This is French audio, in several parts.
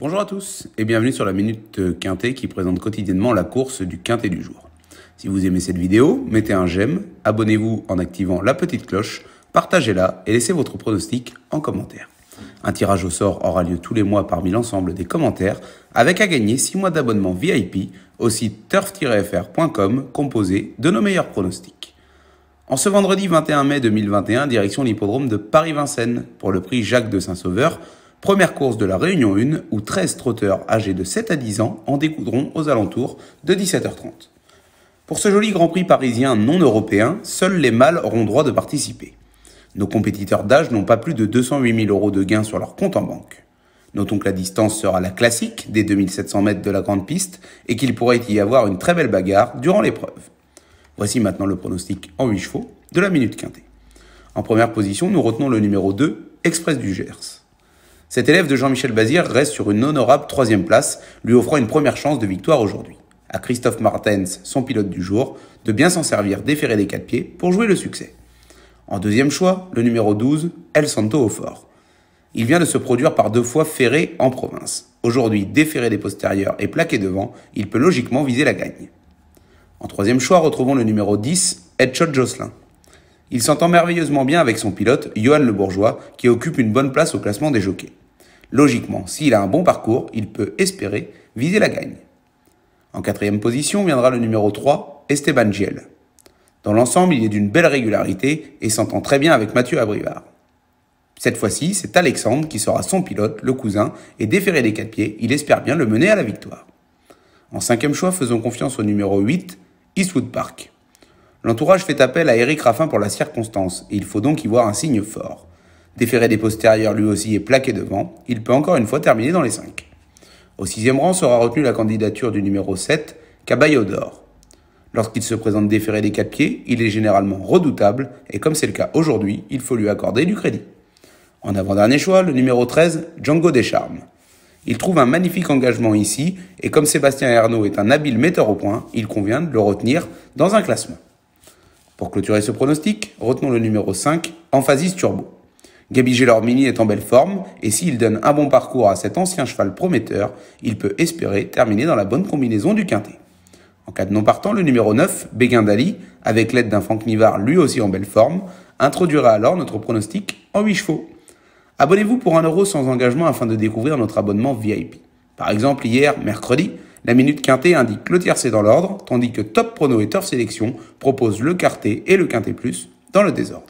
Bonjour à tous et bienvenue sur la Minute Quintet qui présente quotidiennement la course du Quintet du jour. Si vous aimez cette vidéo, mettez un j'aime, abonnez-vous en activant la petite cloche, partagez-la et laissez votre pronostic en commentaire. Un tirage au sort aura lieu tous les mois parmi l'ensemble des commentaires, avec à gagner 6 mois d'abonnement VIP au site turf-fr.com composé de nos meilleurs pronostics. En ce vendredi 21 mai 2021, direction l'hippodrome de Paris-Vincennes pour le prix Jacques de Saint-Sauveur, Première course de la Réunion 1 où 13 trotteurs âgés de 7 à 10 ans en découdront aux alentours de 17h30. Pour ce joli Grand Prix parisien non européen, seuls les mâles auront droit de participer. Nos compétiteurs d'âge n'ont pas plus de 208 000 euros de gains sur leur compte en banque. Notons que la distance sera la classique des 2700 mètres de la grande piste et qu'il pourrait y avoir une très belle bagarre durant l'épreuve. Voici maintenant le pronostic en 8 chevaux de la minute quintée. En première position, nous retenons le numéro 2, Express du Gers. Cet élève de Jean-Michel Bazir reste sur une honorable troisième place, lui offrant une première chance de victoire aujourd'hui. À Christophe Martens, son pilote du jour, de bien s'en servir déféré des quatre pieds pour jouer le succès. En deuxième choix, le numéro 12, El Santo au fort. Il vient de se produire par deux fois ferré en province. Aujourd'hui déféré des postérieurs et plaqué devant, il peut logiquement viser la gagne. En troisième choix, retrouvons le numéro 10, Headshot Jocelyn. Il s'entend merveilleusement bien avec son pilote, Johan Le Bourgeois, qui occupe une bonne place au classement des jockeys. Logiquement, s'il a un bon parcours, il peut espérer viser la gagne. En quatrième position viendra le numéro 3, Esteban Giel. Dans l'ensemble, il est d'une belle régularité et s'entend très bien avec Mathieu Abrivard. Cette fois-ci, c'est Alexandre qui sera son pilote, le cousin, et déféré des quatre pieds, il espère bien le mener à la victoire. En cinquième choix, faisons confiance au numéro 8, Eastwood Park. L'entourage fait appel à Eric Raffin pour la circonstance, et il faut donc y voir un signe fort. Déféré des postérieurs lui aussi est plaqué devant, il peut encore une fois terminer dans les 5. Au sixième rang sera retenue la candidature du numéro 7, Caballo d'Or. Lorsqu'il se présente déféré des 4 pieds, il est généralement redoutable et comme c'est le cas aujourd'hui, il faut lui accorder du crédit. En avant-dernier choix, le numéro 13, Django Descharmes. Il trouve un magnifique engagement ici et comme Sébastien Ernault est un habile metteur au point, il convient de le retenir dans un classement. Pour clôturer ce pronostic, retenons le numéro 5, Emphasis Turbo. Gabi Géloire-Mini est en belle forme et s'il donne un bon parcours à cet ancien cheval prometteur, il peut espérer terminer dans la bonne combinaison du quintet. En cas de non partant, le numéro 9, Béguin Dali, avec l'aide d'un Franck Nivard lui aussi en belle forme, introduira alors notre pronostic en 8 chevaux. Abonnez-vous pour un euro sans engagement afin de découvrir notre abonnement VIP. Par exemple, hier, mercredi, la minute quintet indique le tiercé dans l'ordre, tandis que Top Prono et Turf Sélection proposent le quartet et le quintet plus dans le désordre.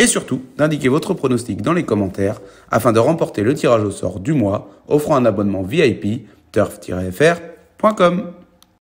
et surtout, d'indiquer votre pronostic dans les commentaires afin de remporter le tirage au sort du mois offrant un abonnement VIP turf-fr.com.